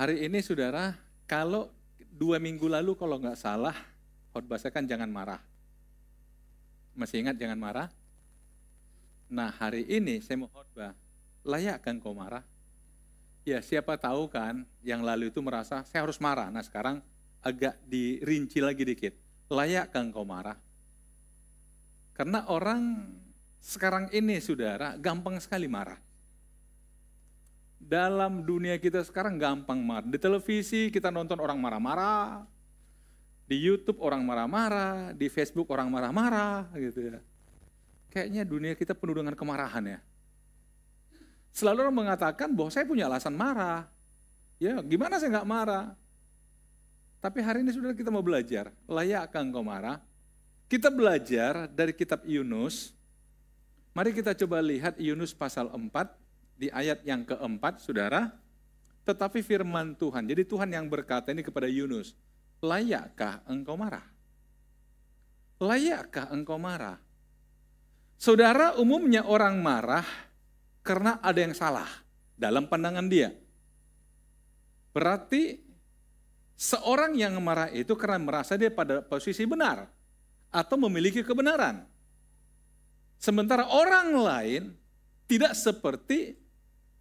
Hari ini saudara, kalau dua minggu lalu kalau nggak salah, khotbah saya kan jangan marah. Masih ingat jangan marah? Nah hari ini saya mau khotbah, layak kan kau marah? Ya siapa tahu kan yang lalu itu merasa saya harus marah. Nah sekarang agak dirinci lagi dikit. Layak kan kau marah? Karena orang sekarang ini saudara gampang sekali marah dalam dunia kita sekarang gampang banget. Di televisi kita nonton orang marah-marah, di YouTube orang marah-marah, di Facebook orang marah-marah gitu ya. Kayaknya dunia kita penuh dengan kemarahan ya. Selalu orang mengatakan bahwa saya punya alasan marah. Ya gimana saya nggak marah? Tapi hari ini sudah kita mau belajar, layakkah engkau marah? Kita belajar dari kitab Yunus. Mari kita coba lihat Yunus pasal 4 di ayat yang keempat, saudara, tetapi firman Tuhan, jadi Tuhan yang berkata ini kepada Yunus, layakkah engkau marah? Layakkah engkau marah? Saudara, umumnya orang marah karena ada yang salah dalam pandangan dia. Berarti seorang yang marah itu karena merasa dia pada posisi benar atau memiliki kebenaran. Sementara orang lain tidak seperti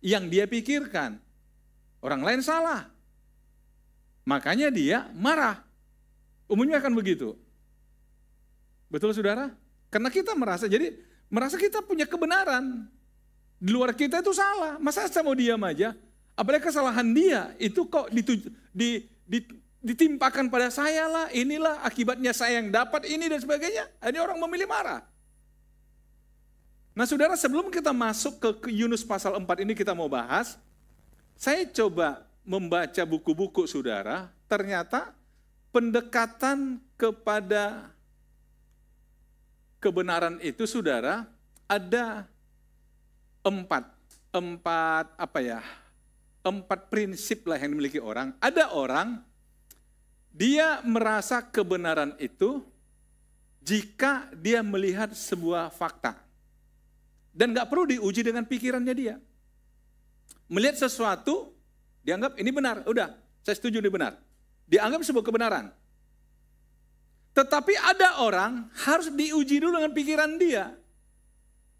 yang dia pikirkan. Orang lain salah. Makanya dia marah. Umumnya akan begitu. Betul saudara? Karena kita merasa, jadi merasa kita punya kebenaran. Di luar kita itu salah. Masa saya mau diam aja? Apalagi kesalahan dia itu kok dituju, di, di, ditimpakan pada saya lah, inilah akibatnya saya yang dapat ini dan sebagainya. Ini orang memilih marah. Nah saudara sebelum kita masuk ke Yunus pasal 4 ini kita mau bahas, saya coba membaca buku-buku saudara, ternyata pendekatan kepada kebenaran itu saudara ada empat, empat apa ya, empat prinsip lah yang dimiliki orang. Ada orang, dia merasa kebenaran itu jika dia melihat sebuah fakta. Dan nggak perlu diuji dengan pikirannya dia. Melihat sesuatu, dianggap ini benar. Udah, saya setuju ini benar. Dianggap sebuah kebenaran. Tetapi ada orang harus diuji dulu dengan pikiran dia.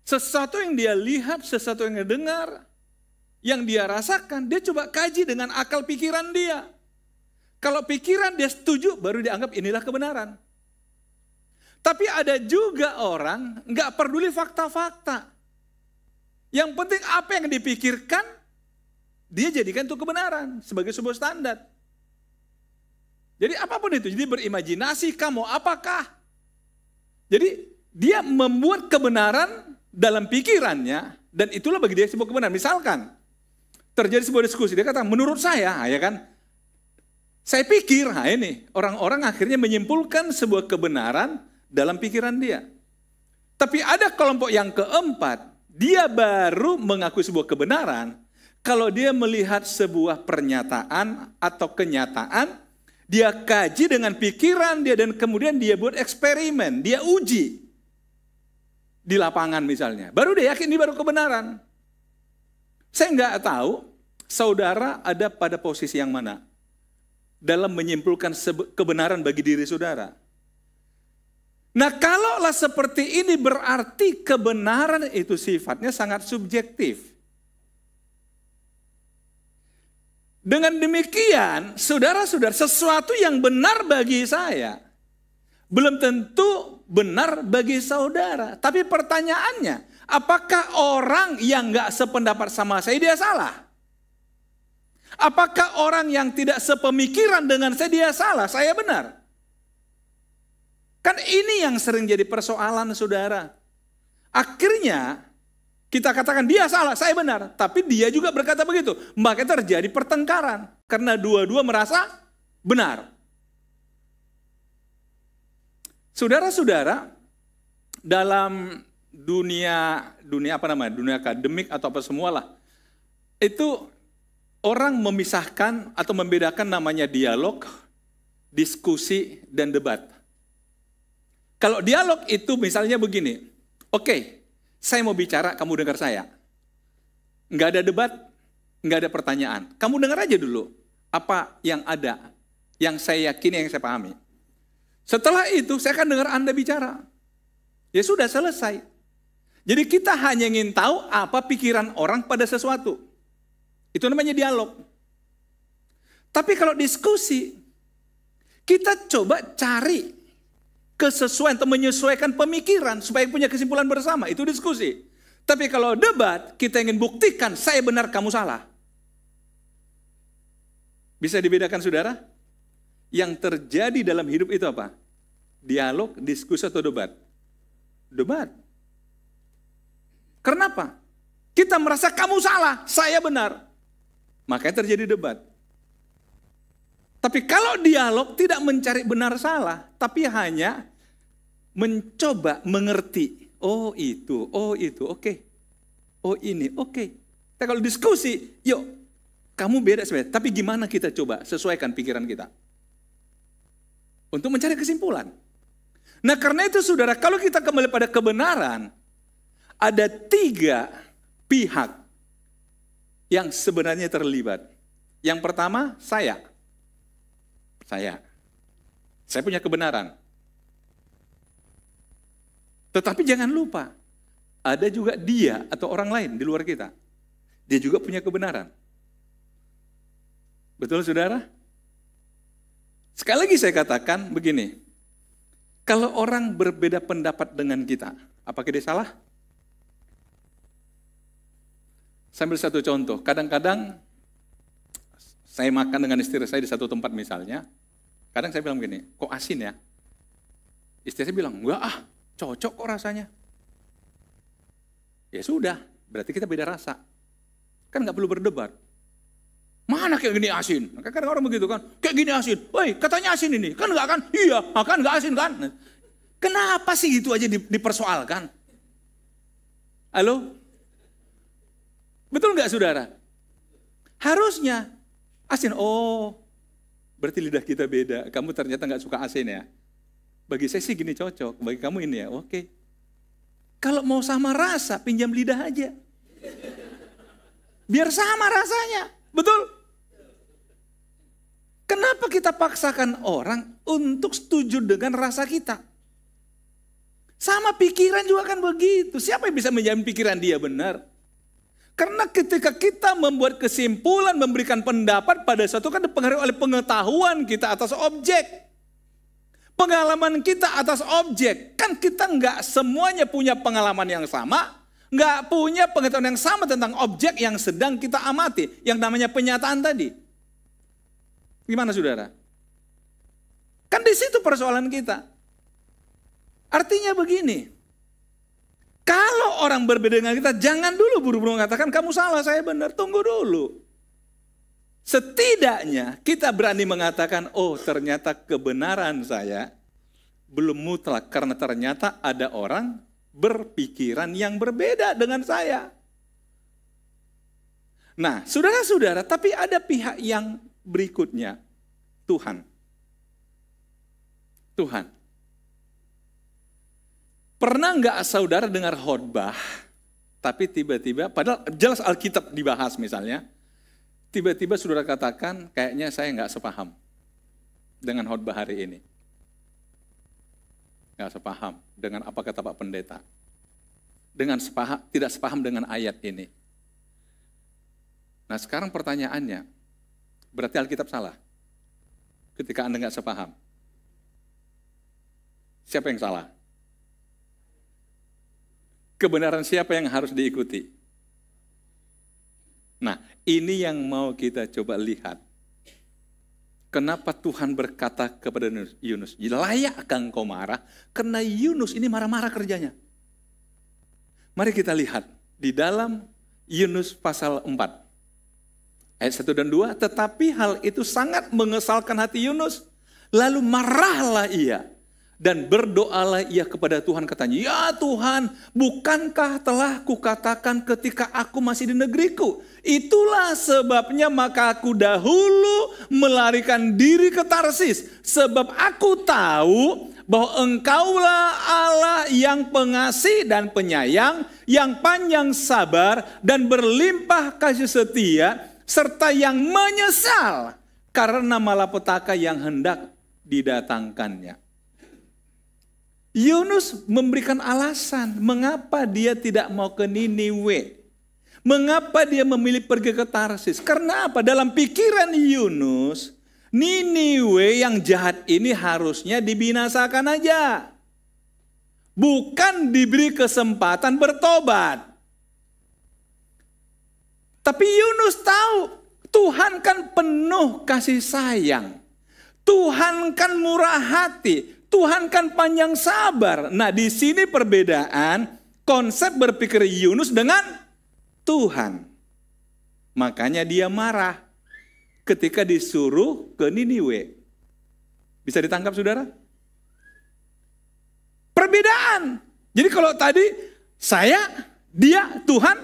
Sesuatu yang dia lihat, sesuatu yang dia dengar, yang dia rasakan, dia coba kaji dengan akal pikiran dia. Kalau pikiran dia setuju, baru dianggap inilah kebenaran. Tapi ada juga orang nggak peduli fakta-fakta. Yang penting apa yang dipikirkan, dia jadikan itu kebenaran sebagai sebuah standar. Jadi apapun itu, jadi berimajinasi kamu apakah. Jadi dia membuat kebenaran dalam pikirannya dan itulah bagi dia sebuah kebenaran. Misalkan terjadi sebuah diskusi, dia kata menurut saya, ya kan, saya pikir, nah ini orang-orang akhirnya menyimpulkan sebuah kebenaran dalam pikiran dia. Tapi ada kelompok yang keempat dia baru mengakui sebuah kebenaran kalau dia melihat sebuah pernyataan atau kenyataan, dia kaji dengan pikiran dia dan kemudian dia buat eksperimen, dia uji di lapangan misalnya. Baru dia yakin ini baru kebenaran. Saya nggak tahu saudara ada pada posisi yang mana dalam menyimpulkan kebenaran bagi diri saudara. Nah kalaulah seperti ini berarti kebenaran itu sifatnya sangat subjektif. Dengan demikian, saudara-saudara, sesuatu yang benar bagi saya belum tentu benar bagi saudara. Tapi pertanyaannya, apakah orang yang nggak sependapat sama saya dia salah? Apakah orang yang tidak sepemikiran dengan saya dia salah? Saya benar. Kan ini yang sering jadi persoalan saudara. Akhirnya kita katakan dia salah, saya benar. Tapi dia juga berkata begitu. Maka terjadi pertengkaran. Karena dua-dua merasa benar. Saudara-saudara, dalam dunia dunia apa namanya? Dunia akademik atau apa semualah. Itu orang memisahkan atau membedakan namanya dialog, diskusi dan debat. Kalau dialog itu misalnya begini, oke, okay, saya mau bicara, kamu dengar saya. Enggak ada debat, enggak ada pertanyaan. Kamu dengar aja dulu apa yang ada, yang saya yakini, yang saya pahami. Setelah itu saya akan dengar Anda bicara. Ya sudah selesai. Jadi kita hanya ingin tahu apa pikiran orang pada sesuatu. Itu namanya dialog. Tapi kalau diskusi, kita coba cari kesesuaian atau menyesuaikan pemikiran supaya punya kesimpulan bersama. Itu diskusi. Tapi kalau debat, kita ingin buktikan saya benar, kamu salah. Bisa dibedakan saudara? Yang terjadi dalam hidup itu apa? Dialog, diskusi, atau debat? Debat. Kenapa? Kita merasa kamu salah, saya benar. Makanya terjadi debat. Tapi kalau dialog tidak mencari benar salah, tapi hanya mencoba mengerti. Oh itu, oh itu, oke. Okay. Oh ini, oke. Okay. kalau diskusi, yuk kamu beda sebenarnya. Tapi gimana kita coba sesuaikan pikiran kita? Untuk mencari kesimpulan. Nah karena itu saudara, kalau kita kembali pada kebenaran, ada tiga pihak yang sebenarnya terlibat. Yang pertama, saya. Saya. Saya punya kebenaran. Tetapi jangan lupa, ada juga dia atau orang lain di luar kita. Dia juga punya kebenaran. Betul saudara? Sekali lagi saya katakan begini, kalau orang berbeda pendapat dengan kita, apakah dia salah? Sambil satu contoh, kadang-kadang saya makan dengan istri saya di satu tempat misalnya, kadang saya bilang begini, kok asin ya? Istri saya bilang, enggak ah, Cocok kok rasanya. Ya sudah, berarti kita beda rasa. Kan nggak perlu berdebat. Mana kayak gini asin? Kan kadang orang begitu kan, kayak gini asin. Woi, katanya asin ini. Kan nggak kan? Iya, ah, kan nggak asin kan? Kenapa sih itu aja dipersoalkan? Halo? Betul nggak saudara? Harusnya asin. Oh, berarti lidah kita beda. Kamu ternyata nggak suka asin ya? Bagi saya sih gini cocok, bagi kamu ini ya, oke. Okay. Kalau mau sama rasa, pinjam lidah aja. Biar sama rasanya, betul? Kenapa kita paksakan orang untuk setuju dengan rasa kita? Sama pikiran juga kan begitu. Siapa yang bisa menjamin pikiran dia benar? Karena ketika kita membuat kesimpulan, memberikan pendapat pada suatu kan dipengaruhi oleh pengetahuan kita atas objek pengalaman kita atas objek. Kan kita nggak semuanya punya pengalaman yang sama, nggak punya pengetahuan yang sama tentang objek yang sedang kita amati, yang namanya penyataan tadi. Gimana saudara? Kan di situ persoalan kita. Artinya begini, kalau orang berbeda dengan kita, jangan dulu buru-buru mengatakan kamu salah, saya benar. Tunggu dulu. Setidaknya kita berani mengatakan, oh ternyata kebenaran saya belum mutlak karena ternyata ada orang berpikiran yang berbeda dengan saya. Nah, saudara-saudara, tapi ada pihak yang berikutnya, Tuhan. Tuhan. Pernah nggak saudara dengar khotbah, tapi tiba-tiba, padahal jelas Alkitab dibahas misalnya, tiba-tiba saudara katakan, kayaknya saya nggak sepaham dengan khotbah hari ini. Nggak sepaham dengan apa kata Pak Pendeta. Dengan sepaham, tidak sepaham dengan ayat ini. Nah sekarang pertanyaannya, berarti Alkitab salah ketika Anda nggak sepaham. Siapa yang salah? Kebenaran siapa yang harus diikuti? Nah, ini yang mau kita coba lihat. Kenapa Tuhan berkata kepada Yunus, layakkah engkau marah? Karena Yunus ini marah-marah kerjanya. Mari kita lihat di dalam Yunus pasal 4. Ayat 1 dan 2, tetapi hal itu sangat mengesalkan hati Yunus. Lalu marahlah ia dan berdoalah ia kepada Tuhan katanya, "Ya Tuhan, bukankah telah kukatakan ketika aku masih di negeriku? Itulah sebabnya maka aku dahulu melarikan diri ke Tarsis, sebab aku tahu bahwa Engkaulah Allah yang pengasih dan penyayang, yang panjang sabar dan berlimpah kasih setia, serta yang menyesal karena malapetaka yang hendak didatangkannya." Yunus memberikan alasan mengapa dia tidak mau ke Niniwe. Mengapa dia memilih pergi ke Tarsis? Karena apa? Dalam pikiran Yunus, Niniwe yang jahat ini harusnya dibinasakan aja. Bukan diberi kesempatan bertobat. Tapi Yunus tahu Tuhan kan penuh kasih sayang. Tuhan kan murah hati. Tuhan kan panjang sabar. Nah, di sini perbedaan konsep berpikir Yunus dengan Tuhan. Makanya dia marah ketika disuruh ke Niniwe. Bisa ditangkap saudara? Perbedaan. Jadi kalau tadi saya, dia, Tuhan.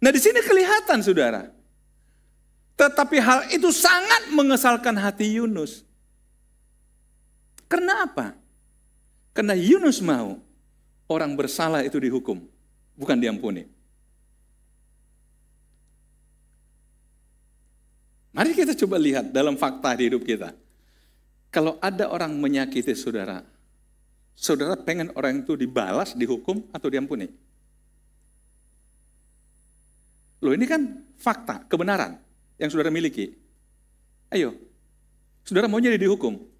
Nah di sini kelihatan saudara. Tetapi hal itu sangat mengesalkan hati Yunus. Karena apa? Karena Yunus mau orang bersalah itu dihukum, bukan diampuni. Mari kita coba lihat dalam fakta di hidup kita. Kalau ada orang menyakiti saudara, saudara pengen orang itu dibalas, dihukum, atau diampuni? Loh ini kan fakta, kebenaran yang saudara miliki. Ayo, saudara mau jadi dihukum,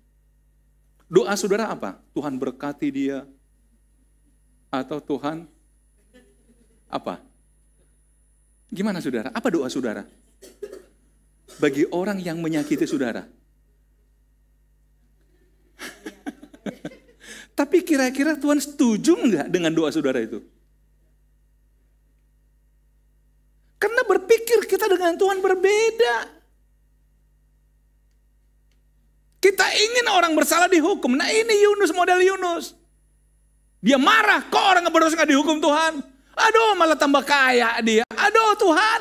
Doa saudara apa? Tuhan berkati dia atau Tuhan apa? Gimana saudara? Apa doa saudara? Bagi orang yang menyakiti saudara. Tapi kira-kira Tuhan setuju nggak dengan doa saudara itu? Karena berpikir kita dengan Tuhan berbeda. Kita ingin orang bersalah dihukum. Nah ini Yunus, model Yunus. Dia marah, kok orang berdosa gak dihukum Tuhan? Aduh malah tambah kaya dia. Aduh Tuhan.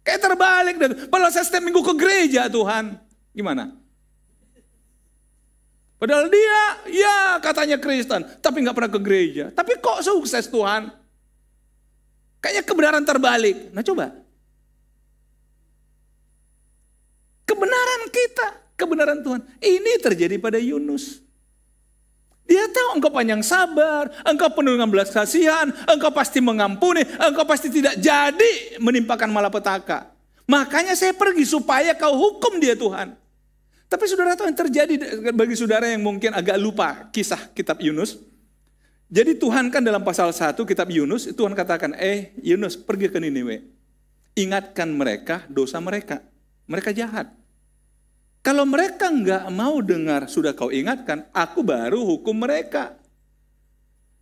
Kayak terbalik. Dan, padahal saya setiap minggu ke gereja Tuhan. Gimana? Padahal dia, ya katanya Kristen, tapi gak pernah ke gereja. Tapi kok sukses Tuhan? Kayaknya kebenaran terbalik. Nah coba. Kebenaran kita kebenaran Tuhan. Ini terjadi pada Yunus. Dia tahu engkau panjang sabar, engkau penuh dengan belas kasihan, engkau pasti mengampuni, engkau pasti tidak jadi menimpakan malapetaka. Makanya saya pergi supaya kau hukum dia Tuhan. Tapi saudara tahu yang terjadi bagi saudara yang mungkin agak lupa kisah kitab Yunus. Jadi Tuhan kan dalam pasal 1 kitab Yunus, Tuhan katakan, eh Yunus pergi ke Niniwe. Ingatkan mereka dosa mereka. Mereka jahat. Kalau mereka nggak mau dengar, sudah kau ingatkan, aku baru hukum mereka.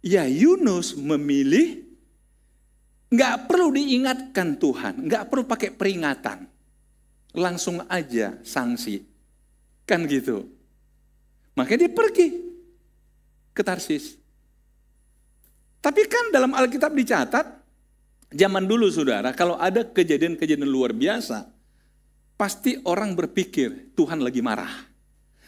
Ya Yunus memilih, nggak perlu diingatkan Tuhan, nggak perlu pakai peringatan. Langsung aja sanksi. Kan gitu. Makanya dia pergi ke Tarsis. Tapi kan dalam Alkitab dicatat, zaman dulu saudara, kalau ada kejadian-kejadian luar biasa, pasti orang berpikir Tuhan lagi marah.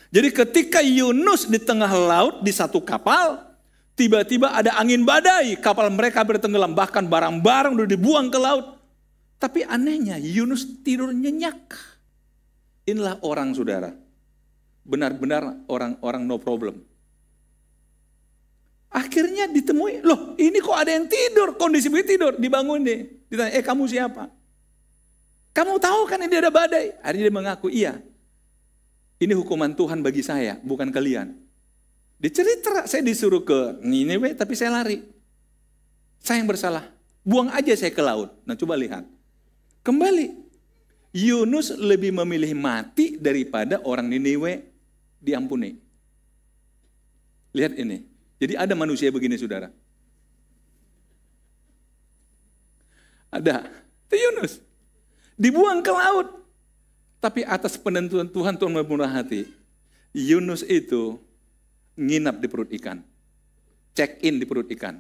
Jadi ketika Yunus di tengah laut di satu kapal, tiba-tiba ada angin badai, kapal mereka bertenggelam, bahkan barang-barang udah dibuang ke laut. Tapi anehnya Yunus tidur nyenyak. Inilah orang saudara. Benar-benar orang-orang no problem. Akhirnya ditemui, loh ini kok ada yang tidur, kondisi begitu tidur, dibangun deh. Ditanya, eh kamu siapa? Kamu tahu kan ini ada badai. Akhirnya dia mengaku, iya. Ini hukuman Tuhan bagi saya, bukan kalian. Dia cerita, saya disuruh ke Nineveh, tapi saya lari. Saya yang bersalah. Buang aja saya ke laut. Nah coba lihat. Kembali. Yunus lebih memilih mati daripada orang Niniwe diampuni. Lihat ini. Jadi ada manusia begini saudara. Ada. Itu Yunus dibuang ke laut. Tapi atas penentuan Tuhan, Tuhan bermurah hati. Yunus itu nginap di perut ikan. Check in di perut ikan.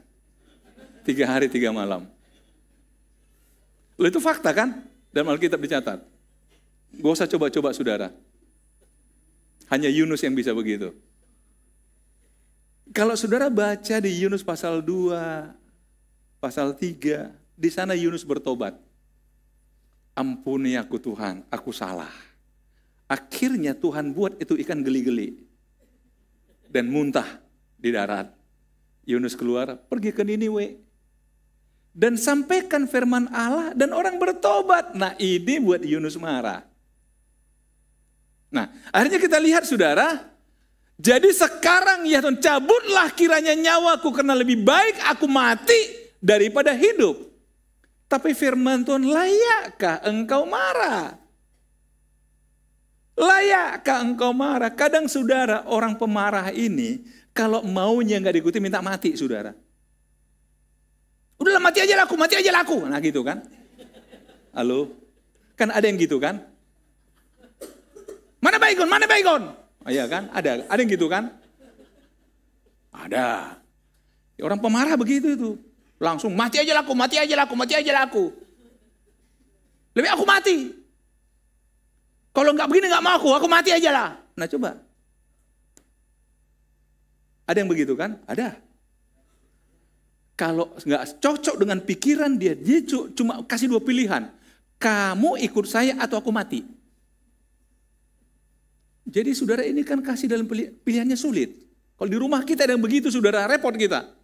Tiga hari, tiga malam. Lo itu fakta kan? Dalam Alkitab dicatat. Gak usah coba-coba saudara. Hanya Yunus yang bisa begitu. Kalau saudara baca di Yunus pasal 2, pasal 3, di sana Yunus bertobat ampuni aku Tuhan, aku salah. Akhirnya Tuhan buat itu ikan geli-geli dan muntah di darat. Yunus keluar, pergi ke Niniwe dan sampaikan firman Allah dan orang bertobat. Nah, ini buat Yunus marah. Nah, akhirnya kita lihat saudara, jadi sekarang ya Tuhan, cabutlah kiranya nyawaku karena lebih baik aku mati daripada hidup. Tapi firman Tuhan, layakkah engkau marah? Layakkah engkau marah? Kadang saudara, orang pemarah ini, kalau maunya nggak diikuti, minta mati saudara. Udahlah mati aja laku, mati aja laku. Nah gitu kan. Halo? Kan ada yang gitu kan? Mana baikon? mana baikon? Oh, iya kan, ada, ada yang gitu kan? Ada. orang pemarah begitu itu. Langsung mati aja laku, mati aja laku, mati aja laku. Lebih aku mati. Kalau nggak begini nggak mau aku, aku mati aja lah. Nah coba. Ada yang begitu kan? Ada. Kalau nggak cocok dengan pikiran dia, dia cuma kasih dua pilihan. Kamu ikut saya atau aku mati. Jadi saudara ini kan kasih dalam pilihannya sulit. Kalau di rumah kita ada yang begitu saudara, repot kita.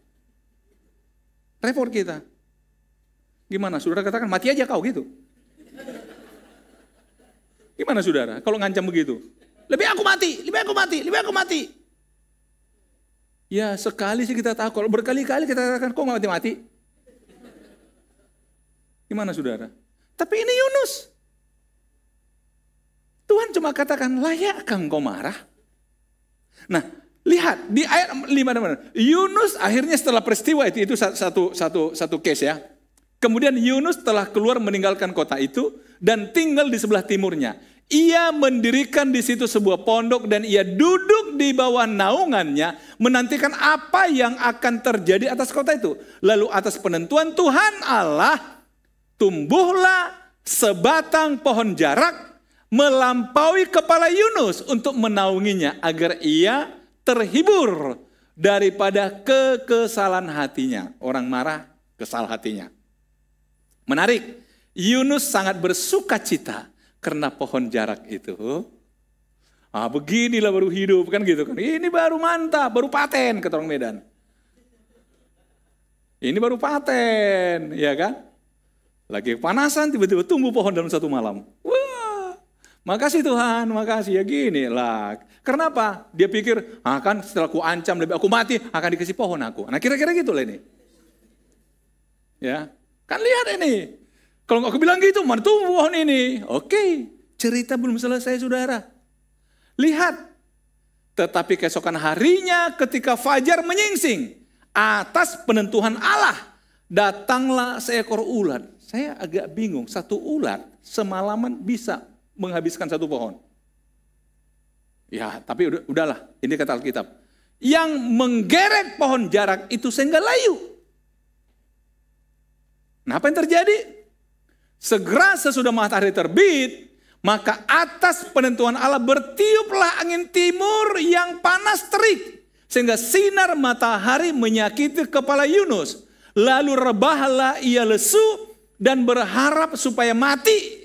Repot kita. Gimana saudara katakan mati aja kau gitu. Gimana saudara kalau ngancam begitu? Lebih aku mati, lebih aku mati, lebih aku mati. Ya sekali sih kita tahu, kalau berkali-kali kita katakan kok mati-mati. Gimana saudara? Tapi ini Yunus. Tuhan cuma katakan layakkan kau marah? Nah, Lihat di ayat 5 mana? Yunus akhirnya setelah peristiwa itu itu satu satu satu case ya. Kemudian Yunus telah keluar meninggalkan kota itu dan tinggal di sebelah timurnya. Ia mendirikan di situ sebuah pondok dan ia duduk di bawah naungannya menantikan apa yang akan terjadi atas kota itu. Lalu atas penentuan Tuhan Allah tumbuhlah sebatang pohon jarak melampaui kepala Yunus untuk menaunginya agar ia terhibur daripada kekesalan hatinya. Orang marah, kesal hatinya. Menarik, Yunus sangat bersuka cita karena pohon jarak itu. Ah, beginilah baru hidup kan gitu kan. Ini baru mantap, baru paten ke Torong Medan. Ini baru paten, ya kan? Lagi panasan tiba-tiba tumbuh pohon dalam satu malam. Wow. Makasih Tuhan, makasih. Ya gini lah. Kenapa? Dia pikir, ah kan setelah aku ancam lebih aku mati, akan dikasih pohon aku. Nah kira-kira gitu lah ini. Ya, kan lihat ini. Kalau aku bilang gitu, mana tumbuh pohon ini? Oke, cerita belum selesai saudara. Lihat, tetapi keesokan harinya ketika fajar menyingsing atas penentuan Allah, datanglah seekor ulat. Saya agak bingung, satu ulat semalaman bisa menghabiskan satu pohon. Ya, tapi udah, udahlah, ini kata Alkitab. Yang menggeret pohon jarak itu sehingga layu. Nah, apa yang terjadi? Segera sesudah matahari terbit, maka atas penentuan Allah bertiuplah angin timur yang panas terik. Sehingga sinar matahari menyakiti kepala Yunus. Lalu rebahlah ia lesu dan berharap supaya mati.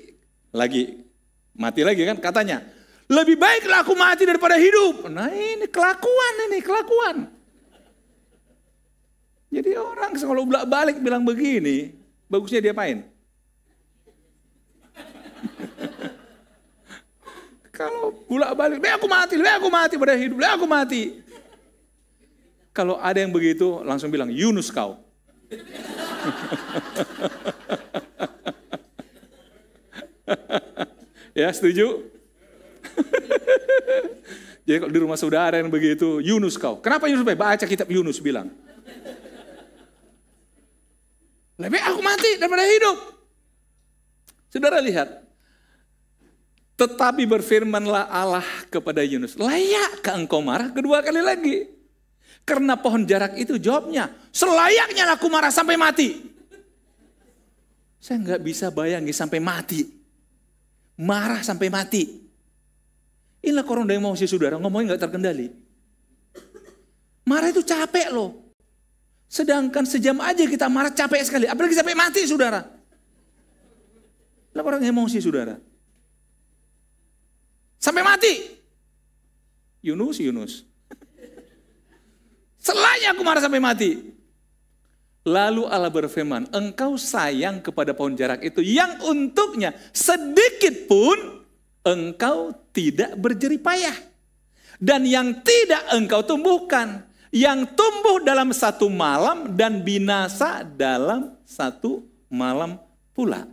Lagi Mati lagi kan katanya. Lebih baiklah aku mati daripada hidup. Nah ini kelakuan ini, kelakuan. Jadi orang kalau belak balik bilang begini, bagusnya dia main kalau bulak balik, aku mati, be aku mati pada hidup, aku mati. Kalau ada yang begitu, langsung bilang Yunus kau. Ya, setuju? Jadi kalau di rumah saudara yang begitu, Yunus kau. Kenapa Yunus baik? Baca kitab Yunus bilang. Lebih aku mati daripada hidup. Saudara lihat. Tetapi berfirmanlah Allah kepada Yunus, layakkah engkau marah kedua kali lagi? Karena pohon jarak itu jawabnya, selayaknya aku marah sampai mati. Saya nggak bisa bayangi sampai mati marah sampai mati. Inilah dari emosi saudara, ngomongnya nggak terkendali. Marah itu capek loh. Sedangkan sejam aja kita marah capek sekali, apalagi sampai mati saudara. Inilah orang emosi saudara. Sampai mati. Yunus, Yunus. Selanya aku marah sampai mati. Lalu Allah berfirman, engkau sayang kepada pohon jarak itu yang untuknya sedikit pun engkau tidak berjeripayah, Dan yang tidak engkau tumbuhkan, yang tumbuh dalam satu malam dan binasa dalam satu malam pula.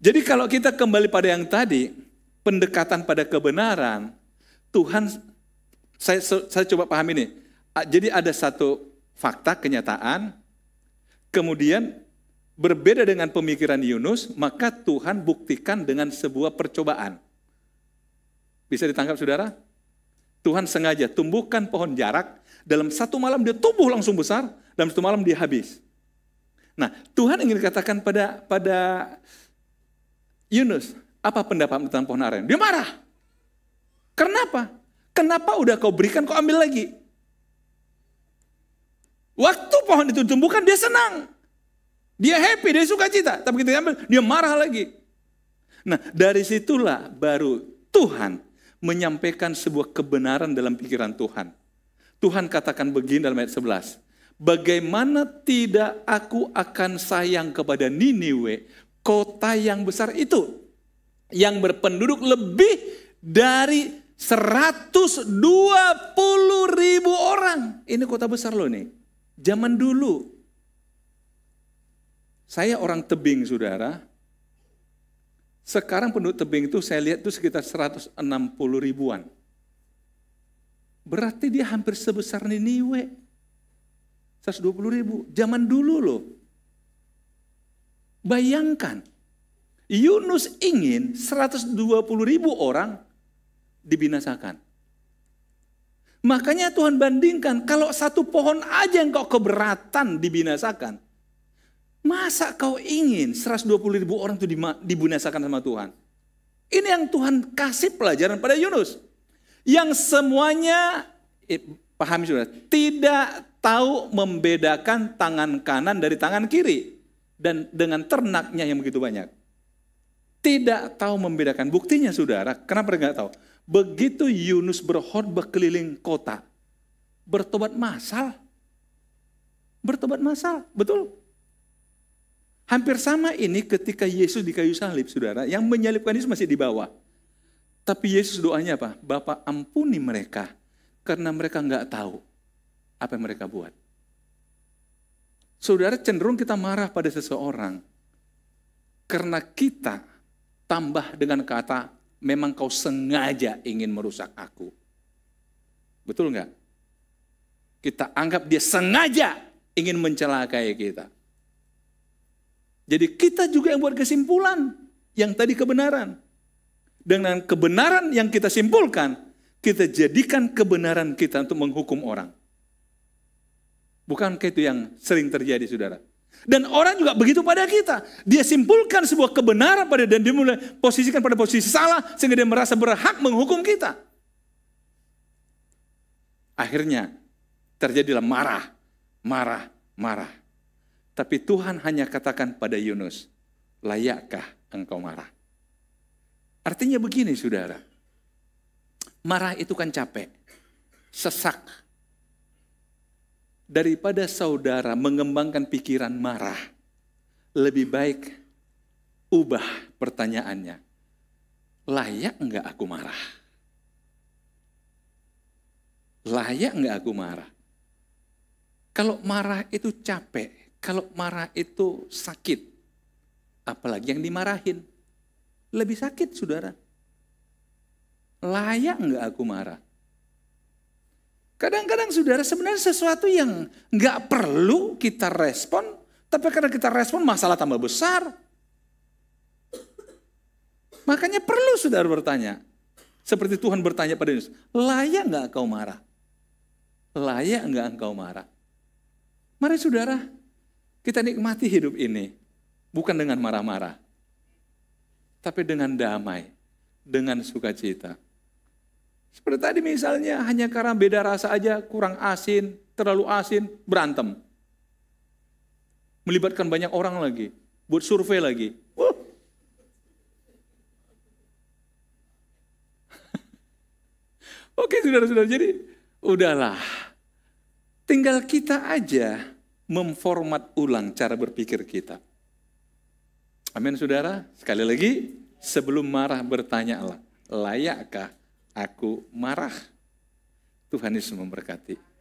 Jadi kalau kita kembali pada yang tadi, pendekatan pada kebenaran, Tuhan, saya, saya coba paham ini. Jadi ada satu fakta, kenyataan, kemudian berbeda dengan pemikiran Yunus, maka Tuhan buktikan dengan sebuah percobaan. Bisa ditangkap saudara? Tuhan sengaja tumbuhkan pohon jarak, dalam satu malam dia tumbuh langsung besar, dalam satu malam dia habis. Nah, Tuhan ingin katakan pada pada Yunus, apa pendapat tentang pohon aren? Dia marah. Kenapa? Kenapa udah kau berikan, kau ambil lagi? Waktu pohon itu tumbuhkan dia senang. Dia happy, dia suka cita. Tapi kita ambil, dia marah lagi. Nah dari situlah baru Tuhan menyampaikan sebuah kebenaran dalam pikiran Tuhan. Tuhan katakan begini dalam ayat 11. Bagaimana tidak aku akan sayang kepada Niniwe, kota yang besar itu. Yang berpenduduk lebih dari 120 ribu orang. Ini kota besar loh nih. Zaman dulu, saya orang tebing, saudara. Sekarang penduduk tebing itu saya lihat itu sekitar 160 ribuan. Berarti dia hampir sebesar Niniwe. 120 ribu. Zaman dulu loh. Bayangkan, Yunus ingin 120 ribu orang dibinasakan. Makanya Tuhan bandingkan, kalau satu pohon aja yang kau keberatan dibinasakan, masa kau ingin 120 ribu orang itu dibinasakan sama Tuhan? Ini yang Tuhan kasih pelajaran pada Yunus. Yang semuanya, eh, pahami sudah, tidak tahu membedakan tangan kanan dari tangan kiri. Dan dengan ternaknya yang begitu banyak. Tidak tahu membedakan. Buktinya saudara, kenapa tidak tahu? Begitu Yunus berkhotbah berkeliling kota, bertobat masal Bertobat masal betul? Hampir sama ini ketika Yesus di kayu salib, saudara. Yang menyalibkan Yesus masih di bawah. Tapi Yesus doanya apa? Bapak ampuni mereka, karena mereka nggak tahu apa yang mereka buat. Saudara cenderung kita marah pada seseorang, karena kita tambah dengan kata memang kau sengaja ingin merusak aku. Betul nggak? Kita anggap dia sengaja ingin mencelakai kita. Jadi kita juga yang buat kesimpulan yang tadi kebenaran. Dengan kebenaran yang kita simpulkan, kita jadikan kebenaran kita untuk menghukum orang. Bukankah itu yang sering terjadi saudara? Dan orang juga begitu pada kita. Dia simpulkan sebuah kebenaran pada dan dia mulai posisikan pada posisi salah sehingga dia merasa berhak menghukum kita. Akhirnya terjadilah marah, marah, marah. Tapi Tuhan hanya katakan pada Yunus, layakkah engkau marah? Artinya begini saudara, marah itu kan capek, sesak, daripada saudara mengembangkan pikiran marah, lebih baik ubah pertanyaannya. Layak enggak aku marah? Layak enggak aku marah? Kalau marah itu capek, kalau marah itu sakit, apalagi yang dimarahin. Lebih sakit, saudara. Layak enggak aku marah? Kadang-kadang saudara sebenarnya sesuatu yang nggak perlu kita respon, tapi karena kita respon masalah tambah besar. Makanya perlu saudara bertanya. Seperti Tuhan bertanya pada Yesus, layak nggak engkau marah? Layak nggak engkau marah? Mari saudara, kita nikmati hidup ini. Bukan dengan marah-marah. Tapi dengan damai, dengan sukacita. Seperti tadi misalnya hanya karena beda rasa aja kurang asin, terlalu asin, berantem. Melibatkan banyak orang lagi, buat survei lagi. Wuh. Oke saudara-saudara, jadi udahlah. Tinggal kita aja memformat ulang cara berpikir kita. Amin saudara, sekali lagi sebelum marah bertanyalah, layakkah aku marah. Tuhan Yesus memberkati.